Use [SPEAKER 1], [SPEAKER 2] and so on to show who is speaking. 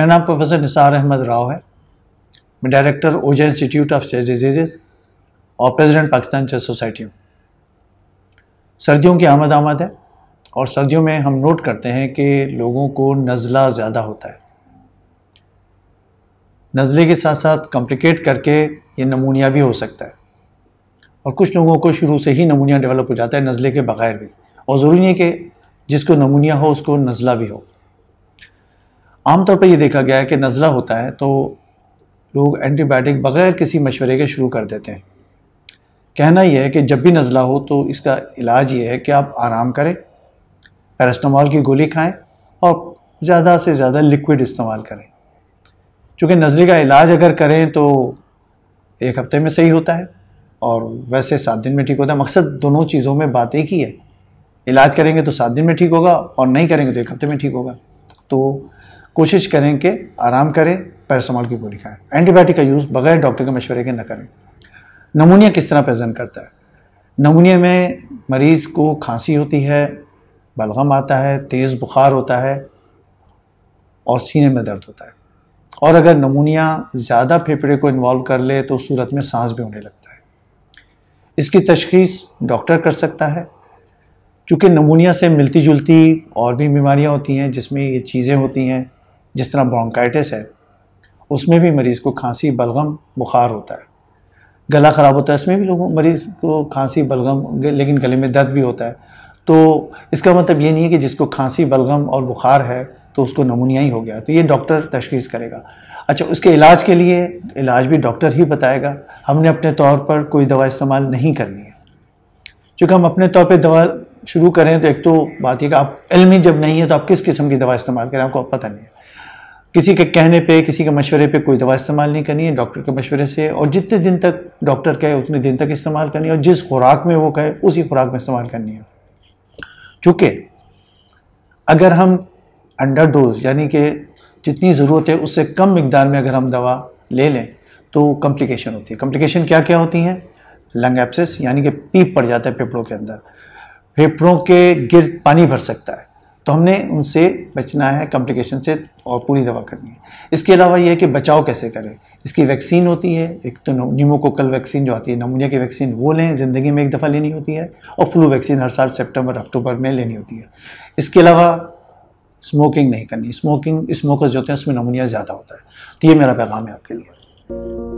[SPEAKER 1] मेरा नाम प्रोफेसर निसार अहमद राव है मैं director Ojha institute of chest diseases और प्रेसिडेंट पाकिस्तान चेस सोसाइटी हूँ सर्दियों की आमद आमद है और सर्दियों में हम नोट करते हैं कि लोगों को नज़ला ज़्यादा होता है नज़ले के साथ साथ कॉम्प्लिकेट करके ये नमूनिया भी हो सकता है और कुछ लोगों को शुरू से ही नमूनिया डेवलप हो जाता है नज़ले के बग़ैर भी और ज़रूरी नहीं कि जिसको नमूनिया हो उसको नज़ला भी हो आमतौर पर यह देखा गया है कि नज़ला होता है तो लोग एंटीबायोटिक बग़ैर किसी मशवरे के शुरू कर देते हैं कहना यह है कि जब भी नज़ला हो तो इसका इलाज ये है कि आप आराम करें पैरास्टामॉल की गोली खाएं और ज़्यादा से ज़्यादा लिक्विड इस्तेमाल करें चूँकि नज़ले का इलाज अगर करें तो एक हफ्ते में सही होता है और वैसे सात दिन में ठीक होता है मकसद दोनों चीज़ों में बात एक ही है इलाज करेंगे तो सात दिन में ठीक होगा और नहीं करेंगे तो एक हफ्ते में ठीक होगा तो कोशिश करें कि आराम करें पैरासमॉल की गोली खाएं एंटीबायोटिक का यूज़ बगैर डॉक्टर के मशवरे के न करें नमूनिया किस तरह प्रेजेंट करता है नमूनिया में मरीज़ को खांसी होती है बलगम आता है तेज़ बुखार होता है और सीने में दर्द होता है और अगर नमूनिया ज़्यादा फेफड़े को इन्वॉल्व कर ले तो सूरत में सांस भी होने लगता है इसकी तशखीस डॉक्टर कर सकता है क्योंकि नमूनिया से मिलती जुलती और भी बीमारियाँ होती हैं जिसमें ये चीज़ें होती हैं जिस तरह ब्रोंकाइटिस है उसमें भी मरीज़ को खांसी बलगम बुखार होता है गला ख़राब होता है इसमें भी लोगों मरीज़ को खांसी बलगम लेकिन गले में दर्द भी होता है तो इसका मतलब ये नहीं है कि जिसको खांसी बलगम और बुखार है तो उसको नमूनिया ही हो गया तो ये डॉक्टर तशखीस करेगा अच्छा उसके इलाज के लिए इलाज भी डॉक्टर ही बताएगा हमने अपने तौर पर कोई दवा इस्तेमाल नहीं करनी है चूँकि हम अपने तौर पर दवा शुरू करें तो एक तो बात यह कि आप इलमी जब नहीं है तो आप किस किस्म की दवा इस्तेमाल करें आपको पता नहीं है किसी के कहने पे किसी के मशवरे पे कोई दवा इस्तेमाल नहीं करनी है डॉक्टर के मशवरे से और जितने दिन तक डॉक्टर कहे उतने दिन तक इस्तेमाल करनी है और जिस खुराक में वो कहे उसी खुराक में इस्तेमाल करनी है चूँकि अगर हम अंडर डोज यानी कि जितनी ज़रूरत है उससे कम मकदार में अगर हम दवा ले लें तो कम्प्लिकेशन होती है कम्प्लिकेशन क्या क्या होती हैं लंग एप्सिस यानी कि पीप पड़ जाता है फेफड़ों के अंदर फेफड़ों के गिर पानी भर सकता है तो हमने उनसे बचना है कॉम्प्लिकेशन से और पूरी दवा करनी है इसके अलावा यह है कि बचाव कैसे करें इसकी वैक्सीन होती है एक तो न्यूमोकोकल वैक्सीन जो आती है नमूनिया की वैक्सीन वो लें ज़िंदगी में एक दफ़ा लेनी होती है और फ्लू वैक्सीन हर साल सेप्टेम्बर अक्टूबर में लेनी होती है इसके अलावा स्मोकिंग नहीं करनी स्मोकिंग स्मोकर जो होते हैं उसमें नमूनिया ज़्यादा होता है तो ये मेरा पैगाम है आपके लिए